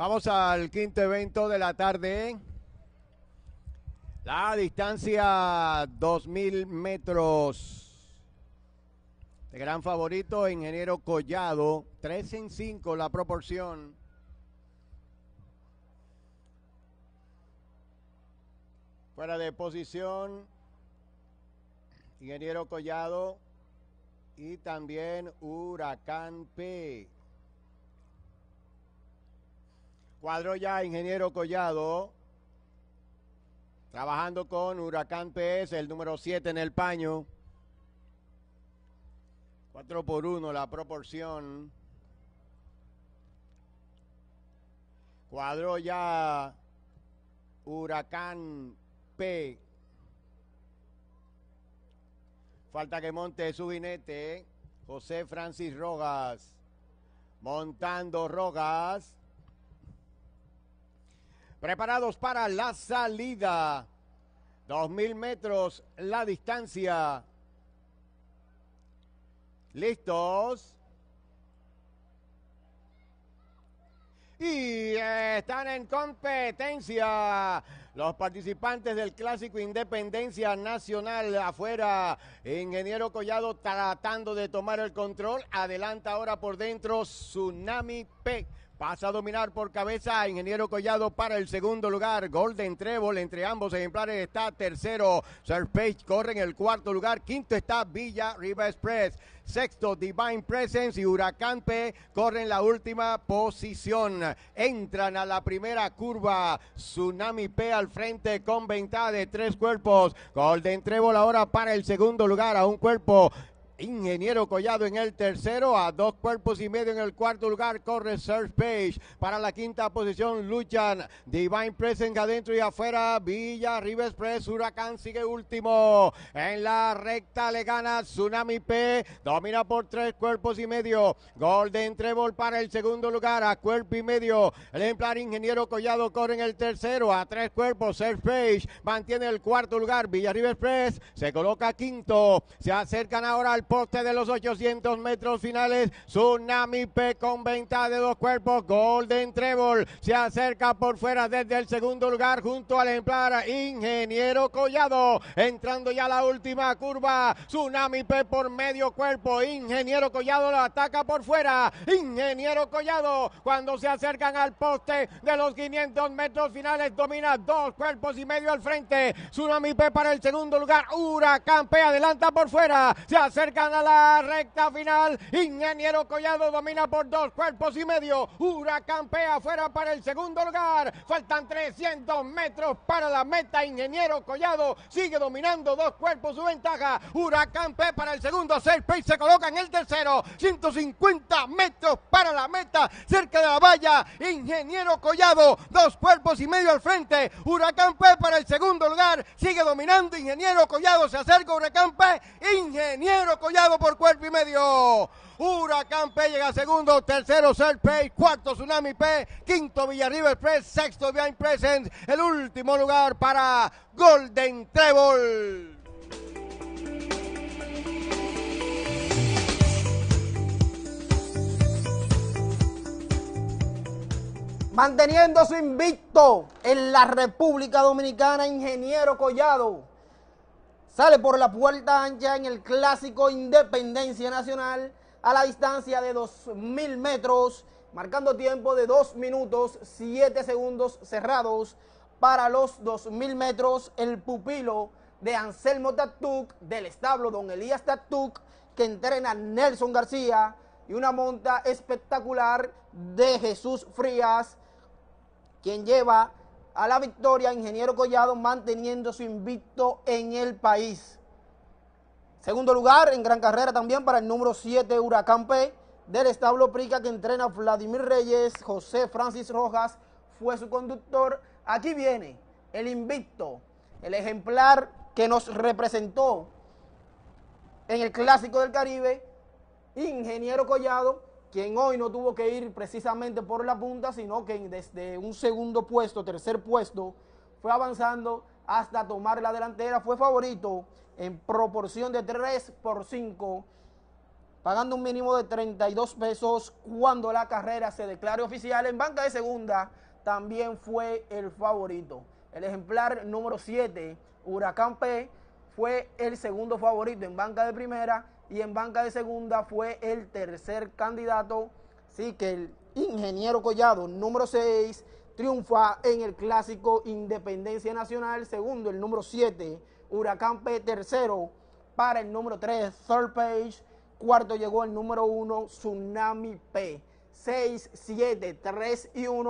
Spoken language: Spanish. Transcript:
Vamos al quinto evento de la tarde. La distancia 2000 metros. El gran favorito, ingeniero Collado. 3 en 5 la proporción. Fuera de posición, ingeniero Collado. Y también Huracán P. Cuadro ya, ingeniero Collado. Trabajando con Huracán PS, el número 7 en el paño. 4 por 1 la proporción. Cuadro ya Huracán P. Falta que monte su jinete. José Francis Rogas. Montando Rogas preparados para la salida. dos mil metros la distancia. ¿Listos? Y están en competencia los participantes del clásico Independencia Nacional afuera. Ingeniero Collado tratando de tomar el control. Adelanta ahora por dentro Tsunami P. Pasa a dominar por cabeza Ingeniero Collado para el segundo lugar. Golden Trébol entre ambos ejemplares está tercero. Page corre en el cuarto lugar. Quinto está Villa River Express. Sexto, Divine Presence y Huracán P en la última posición. Entran a la primera curva. Tsunami P al frente con ventaja de tres cuerpos. Golden Trébol ahora para el segundo lugar a un cuerpo. Ingeniero Collado en el tercero, a dos cuerpos y medio en el cuarto lugar, corre Surf Page. Para la quinta posición luchan Divine Present adentro y afuera, Villa River Huracán sigue último. En la recta le gana Tsunami P, domina por tres cuerpos y medio. Golden Treble para el segundo lugar, a cuerpo y medio. El ejemplar Ingeniero Collado corre en el tercero, a tres cuerpos, Surf Page mantiene el cuarto lugar, Villa River se coloca quinto. Se acercan ahora al poste de los 800 metros finales. Tsunami P con venta de dos cuerpos. Golden Treble se acerca por fuera desde el segundo lugar junto al ejemplar Ingeniero Collado. Entrando ya a la última curva. Tsunami P por medio cuerpo. Ingeniero Collado lo ataca por fuera. Ingeniero Collado cuando se acercan al poste de los 500 metros finales domina dos cuerpos y medio al frente. Tsunami P para el segundo lugar. Huracán P adelanta por fuera. Se acerca a la recta final. Ingeniero Collado domina por dos cuerpos y medio. Huracán P afuera para el segundo lugar. Faltan 300 metros para la meta. Ingeniero Collado sigue dominando dos cuerpos su ventaja. Huracán P para el segundo. y se coloca en el tercero. 150 metros para la meta. Cerca de la valla. Ingeniero Collado. Dos cuerpos y medio al frente. Huracán P para el segundo lugar. Sigue dominando Ingeniero Collado. Se acerca Huracán P. Ingeniero Collado Collado por cuerpo y medio. Huracán P llega segundo, tercero Serpe, cuarto Tsunami P, quinto Villarriba Express, sexto Behind Present, el último lugar para Golden Treble. Manteniendo su invicto en la República Dominicana, Ingeniero Collado. Sale por la puerta ancha en el clásico Independencia Nacional a la distancia de 2.000 metros, marcando tiempo de 2 minutos 7 segundos cerrados para los 2.000 metros el pupilo de Anselmo Tatuk del establo Don Elías Tatuk que entrena Nelson García y una monta espectacular de Jesús Frías quien lleva a la victoria Ingeniero Collado manteniendo su invicto en el país. Segundo lugar en gran carrera también para el número 7 Huracán P del establo Prica que entrena Vladimir Reyes, José Francis Rojas fue su conductor. Aquí viene el invicto, el ejemplar que nos representó en el Clásico del Caribe, Ingeniero Collado, quien hoy no tuvo que ir precisamente por la punta, sino que desde un segundo puesto, tercer puesto, fue avanzando hasta tomar la delantera, fue favorito en proporción de 3 por 5, pagando un mínimo de 32 pesos cuando la carrera se declare oficial. En banca de segunda también fue el favorito. El ejemplar número 7, Huracán P, fue el segundo favorito en banca de primera y en banca de segunda fue el tercer candidato. Así que el ingeniero Collado, número 6, triunfa en el clásico Independencia Nacional. Segundo, el número 7, Huracán P. Tercero, para el número 3, Third Page. Cuarto llegó el número 1, Tsunami P. 6, 7, 3 y 1.